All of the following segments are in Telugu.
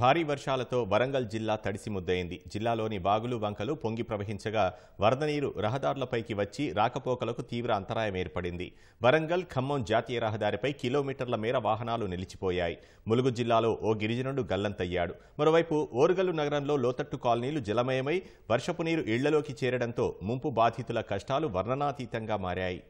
భారీ వర్షాలతో వరంగల్ జిల్లా తడిసి ముద్దయింది జిల్లాలోని బాగులు వంకలు పొంగి ప్రవహించగా వరద నీరు రహదారులపైకి వచ్చి రాకపోకలకు తీవ్ర అంతరాయం ఏర్పడింది వరంగల్ ఖమ్మం జాతీయ రహదారిపై కిలోమీటర్ల మేర వాహనాలు నిలిచిపోయాయి ములుగు జిల్లాలో ఓ గిరిజనుడు గల్లంతయ్యాడు మరోవైపు ఓరుగల్లు నగరంలో లోతట్టు కాలనీలు జలమయమై వర్షపు నీరు ఇళ్లలోకి చేరడంతో ముంపు బాధితుల కష్టాలు వర్ణనాతీతంగా మారాయి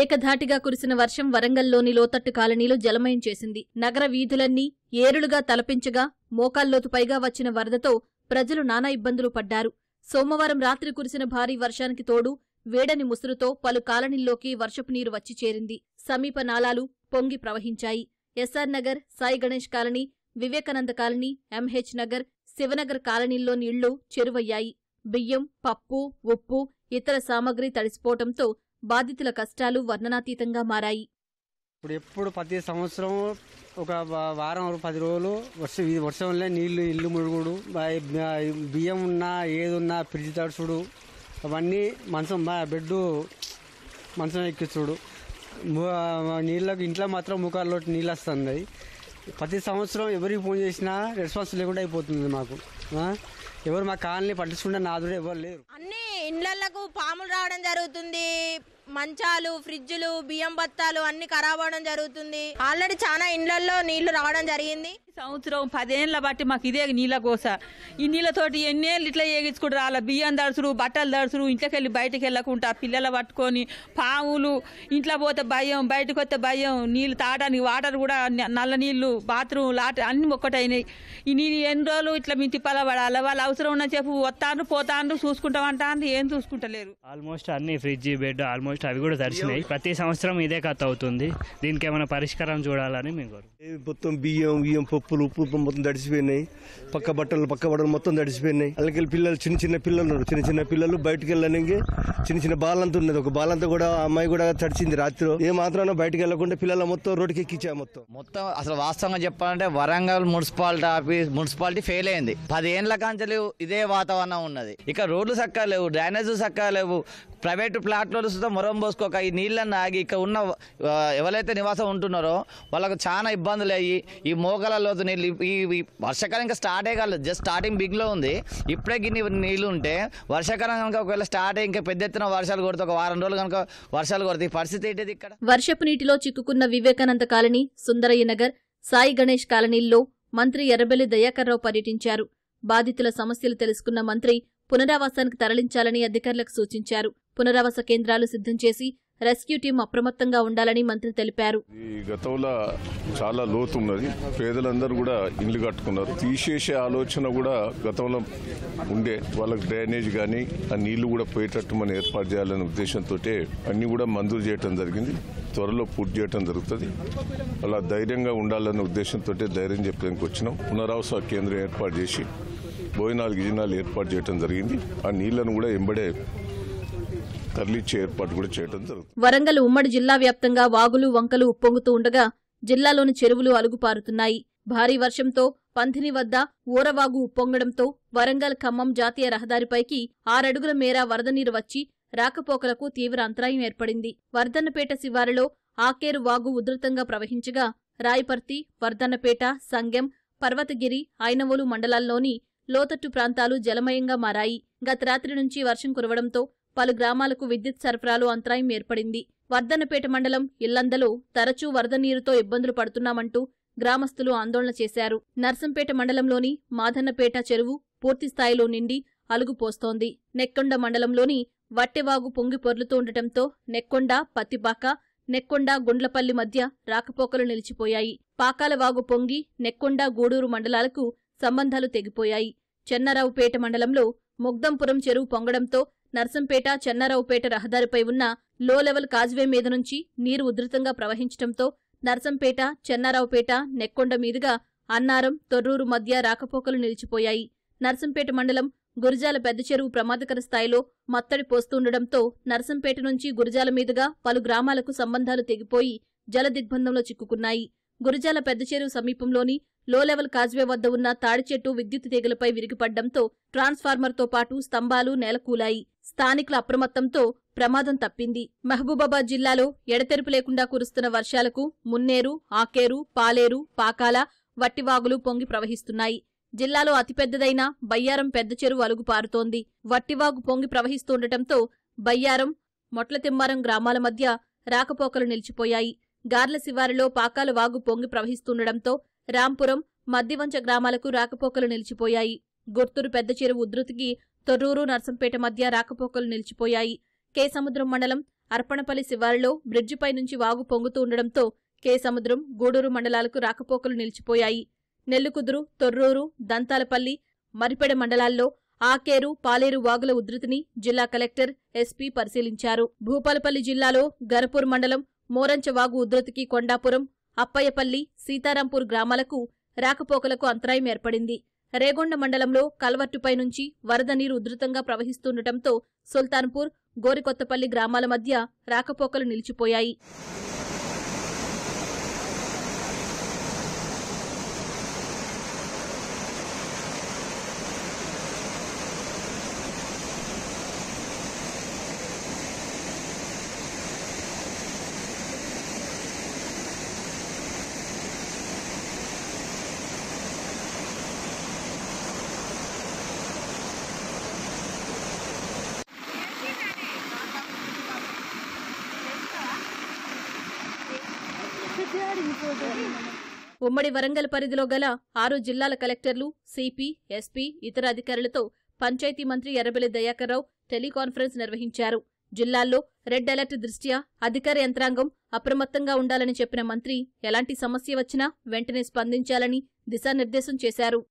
ఏకధాటిగా కురిసిన వర్షం వరంగల్లోని లోతట్టు కాలనీలో జలమయం చేసింది నగర వీధులన్నీ ఏరులుగా తలపించగా మోకాల్లోతు పైగా వచ్చిన వరదతో ప్రజలు నానా ఇబ్బందులు పడ్డారు సోమవారం రాత్రి కురిసిన భారీ వర్షానికి తోడు వేడని ముసురుతో పలు కాలనీల్లోకి వర్షపు నీరు వచ్చి చేరింది సమీప నాలాలు పొంగి ప్రవహించాయి S R Nagar Sai Ganesh colony Vivekananda colony M H Nagar Shivnagar కాలనీల్లోని ఇళ్లు చెరువయ్యాయి బియ్యం పప్పు ఉప్పు ఇతర సామగ్రి తడిసిపోవటంతో బాధితుల కష్టాలు వర్ణనాతీతంగా మారాయి ఇప్పుడు ఎప్పుడు ప్రతి సంవత్సరం ఒక వారం పది రోజులు వర్షం వర్షంలో నీళ్లు ఇల్లు మురుగుడు బియ్యం ఉన్నా ఏదున్నా ఫ్రిడ్జ్ తడుచుడు అవన్నీ మంచం బెడ్ మంచం ఎక్కించుడు నీళ్ళకు ఇంట్లో మాత్రం ముఖాల్లో నీళ్ళు వస్తుంది ప్రతి సంవత్సరం ఎవరికి ఫోన్ చేసినా రెస్పాన్స్ లేకుండా అయిపోతుంది మాకు ఎవరు మా కాలనీ పట్టించుకుంటే నాదుడు ఎవరు లేరు అన్నీ ఇండ్లకు పాములు రావడం జరుగుతుంది మంచాలు ఫ్రిడ్జ్లు బియ్యం బత్తాలు అన్ని ఖరాబ్ అవడం జరుగుతుంది ఆల్రెడీ చాలా ఇండ్లలో నీళ్లు రావడం జరిగింది సంవత్సరం పదేళ్ళ బట్టి మాకు ఇదే నీళ్ళ కోస ఈ నీళ్ళతోటి ఎన్నేళ్ళు ఇట్లా ఏగించుకుంటారు వాళ్ళ బియ్యం దడుచుడు బట్టలు దడుచుడు ఇంట్లోకి వెళ్ళి బయటకు వెళ్ళకుండా పిల్లలు పట్టుకొని పావులు ఇంట్లో పోతే భయం బయటకు వస్తే భయం నీళ్ళు తాగడానికి వాటర్ కూడా నల్ల నీళ్ళు బాత్రూమ్ లాట అన్ని ఒక్కటైనాయి ఈ నీళ్ళు ఎన్ని రోజులు ఇట్లా మీ తిప్పల పడాలి వాళ్ళు అవసరం ఉన్న చెప్పు వస్తాను పోతాను చూసుకుంటామంటాను ఏం చూసుకుంటలేరు ఆల్మోస్ట్ అన్ని ఫ్రిడ్జ్ బెడ్ ఆల్మోస్ట్ ఆల్మోస్ట్ అవి కూడా దర్శనాయి ప్రతి సంవత్సరం ఇదే కథ అవుతుంది దీనికి ఏమైనా పరిష్కారం చూడాలని మేము మొత్తం బియ్యం బియ్యం పప్పులు ఉప్పు మొత్తం దడిచిపోయినాయి పక్క బట్టలు పక్క బట్టలు మొత్తం దడిచిపోయినాయి అలాగే పిల్లలు చిన్న చిన్న పిల్లలు ఉన్నారు చిన్న చిన్న పిల్లలు బయటకు వెళ్ళడానికి చిన్న చిన్న బాలంత ఉన్నది ఒక బాలంత కూడా అమ్మాయి కూడా తడిచింది రాత్రి ఏ మాత్రం బయటకు వెళ్ళకుండా పిల్లల మొత్తం రోడ్డుకి ఎక్కించాము మొత్తం మొత్తం అసలు వాస్తవంగా చెప్పాలంటే Warangal municipality office municipality fail అయింది పదేళ్ల కాంచలు ఇదే వాతావరణం ఉన్నది ఇక రోడ్లు సక్కలేవు డ్రైనేజ్ సక్కలేవు ప్రైవేటు ప్లాట్లు సుతం మొరం పోసుకోక ఈ నీళ్ళని ఆగి ఇక్కడ ఉన్న ఎవరైతే నివాసం ఉంటున్నారో వాళ్ళకు చాలా ఇబ్బందులు అయ్యి ఈ మోకలలో నీళ్ళు ఈ వర్షాకాలం ఇంకా స్టార్ట్ కాలేదు జస్ట్ స్టార్టింగ్ బిగ్లో ఉంది ఇప్పుడే గిన్ని నీళ్ళు ఉంటే వర్షాకాలం కనుక ఒకవేళ స్టార్ట్ అయ్యి ఇంకా పెద్ద ఎత్తున వర్షాలు కొడుతూ ఒక వారం రోజులు కనుక వర్షాలు కొడుతాయి పరిస్థితి ఏంటిది ఇక్కడ వర్షపు నీటిలో చిక్కుకున్న వివేకానంద కాలనీ సుందరయ్య నగర్ సాయి గణేష్ కాలనీల్లో మంత్రి ఎర్రబెల్లి దయాకర్రావు పర్యటించారు బాధితుల సమస్యలు తెలుసుకున్న మంత్రి పునరావాసానికి తరలించాలని అధికారులకు సూచించారు పునరావాస కేంద్రాలు సిద్ధం చేసి రెస్క్యూ టీం అప్రమత్తంగా ఉండాలని మంత్రి తెలిపారు ఈ గతంలో చాలా లోతు ఉన్నది పేదలందరూ కూడా ఇండ్లు కట్టుకున్నారు తీసేసే ఆలోచన కూడా గతంలో ఉండే వాళ్ళకి డ్రైనేజ్ కానీ ఆ నీళ్లు కూడా పోయేటట్టు మనం ఏర్పాటు చేయాలనే ఉద్దేశంతో అన్ని కూడా మంజూరు చేయడం జరిగింది త్వరలో పూర్తి చేయడం జరుగుతుంది అలా ధైర్యంగా ఉండాలనే ఉద్దేశంతో ధైర్యం చెప్పడానికి వచ్చినాం పునరావాస కేంద్రం ఏర్పాటు చేసి భోజనాలు గిజనాలు ఏర్పాటు చేయడం జరిగింది ఆ నీళ్లను కూడా ఎంబడే తరలిచ్చే ఏర్పాటు కూడా చేయడం జరుగుతుంది వరంగల్ ఉమ్మడి జిల్లా వ్యాప్తంగా వాగులు వంకలు ఉప్పొంగుతూ ఉండగా జిల్లాలోని చెరువులు అలుగుపారుతున్నాయి భారీ వర్షంతో పంధిని వద్ద ఊరవాగు ఉప్పొంగడంతో వరంగల్ ఖమ్మం జాతీయ రహదారిపైకి ఆరడుగుల మేర వరద నీరు వచ్చి రాకపోకలకు తీవ్ర అంతరాయం ఏర్పడింది వర్ధన్నపేట శివారులో ఆకేరు వాగు ఉధృతంగా ప్రవహించగా రాయపర్తి వర్ధన్నపేట సంగెం పర్వతగిరి ఐనవోలు మండలాల్లోని లోతట్టు ప్రాంతాలు జలమయంగా మారాయి గత రాత్రి నుంచి వర్షం కురవడంతో పలు గ్రామాలకు విద్యుత్ సరఫరాలో అంతరాయం ఏర్పడింది వర్ధనపేట మండలం ఇల్లందలో తరచూ వరద నీరుతో ఇబ్బందులు పడుతున్నామంటూ గ్రామస్తులు ఆందోళన చేశారు నర్సంపేట మండలంలోని మాధన్నపేట చెరువు పూర్తిస్థాయిలో నిండి అలుగుపోస్తోంది నెక్కొండ మండలంలోని వట్టెవాగు పొంగి పొర్లుతూ ఉండటంతో నెక్కొండ పత్తిపాక నెక్కొండ గుండ్లపల్లి మధ్య రాకపోకలు నిలిచిపోయాయి పాకాలవాగు పొంగి నెక్కొండ గూడూరు మండలాలకు సంబంధాలు తెగిపోయాయి చెన్నరావుపేట మండలంలో ముగ్దంపురం చెరువు పొంగడంతో నర్సంపేట చెన్నారావుపేట రహదారిపై ఉన్న లో లెవెల్ కాజ్వే మీద నుంచి నీరు ఉధృతంగా ప్రవహించడంతో నర్సంపేట చెన్నారావుపేట నెక్కొండ మీదుగా అన్నారం తొర్రూరు మధ్య రాకపోకలు నిలిచిపోయాయి నర్సంపేట మండలం గురిజాల పెద్ద చెరువు ప్రమాదకర స్థాయిలో మత్తడి పోస్తుండటంతో నర్సంపేట నుంచి గురిజాల మీదుగా పలు గ్రామాలకు సంబంధాలు తెగిపోయి జల దిగ్బంధంలో చిక్కుకున్నాయి గురిజాల పెద్ద చెరువు సమీపంలోని లో లెవెల్ కాజ్వే వద్ద ఉన్న తాడి చెట్టు విద్యుత్ తీగలపై విరిగిపడ్డంతో ట్రాన్స్ఫార్మర్తో పాటు స్తంభాలు నేలకూలాయి స్థానికుల అప్రమత్తంతో ప్రమాదం తప్పింది మహబూబాబాద్ జిల్లాలో ఎడతెరుపు లేకుండా కురుస్తున్న వర్షాలకు మున్నేరు ఆకేరు పాలేరు పాకాల వట్టివాగులు పొంగి ప్రవహిస్తున్నాయి జిల్లాలో అతిపెద్దదైన బయ్యారం పెద్ద చెరువు అలుగు పారుతోంది వట్టివాగు పొంగి ప్రవహిస్తుండటంతో బయ్యారం మొట్లతిమ్మారం గ్రామాల మధ్య రాకపోకలు నిలిచిపోయాయి గార్ల శివారిలో పాకాల వాగు పొంగి ప్రవహిస్తుండటంతో రాంపురం మద్దివంచ గ్రామాలకు రాకపోకలు నిలిచిపోయాయి గుర్తూరు పెద్ద చెరువు ఉధృతికి తొర్రూరు నర్సంపేట మధ్య రాకపోకలు నిలిచిపోయాయి కేసముద్రం మండలం అర్పణపల్లి శివారులో బ్రిడ్జిపై నుంచి వాగు పొంగుతూ ఉండడంతో కేసముద్రం గూడూరు మండలాలకు రాకపోకలు నిలిచిపోయాయి నెల్లుకుదురు తొర్రూరు దంతాలపల్లి మరిపెడ మండలాల్లో ఆకేరు పాలేరు వాగుల ఉధృతిని జిల్లా కలెక్టర్ ఎస్పీ పరిశీలించారు భూపాలపల్లి జిల్లాలో గరపూర్ మండలం మోరంచ వాగు ఉధృతికి కొండాపురం అప్పయ్యపల్లి సీతారాంపూర్ గ్రామాలకు రాకపోకలకు అంతరాయం ఏర్పడింది రేగొండ మండలంలో కల్వర్టుపై నుంచి వరద నీరు ఉధృతంగా ప్రవహిస్తుండటంతో సుల్తాన్పూర్ గోరికొత్తపల్లి గ్రామాల మధ్య రాకపోకలు నిలిచిపోయాయి ఉమ్మడి వరంగల్ పరిధిలో గల ఆరు జిల్లాల కలెక్టర్లు సిపి ఎస్పీ ఇతర అధికారులతో పంచాయతీ మంత్రి ఎర్రబెల్లి దయాకర్రావు టెలికాన్ఫరెన్స్ నిర్వహించారు జిల్లాల్లో రెడ్ అలర్ట్ దృష్ట్యా అధికార యంత్రాంగం అప్రమత్తంగా ఉండాలని చెప్పిన మంత్రి ఎలాంటి సమస్య వచ్చినా వెంటనే స్పందించాలని దిశానిర్దేశం చేశారు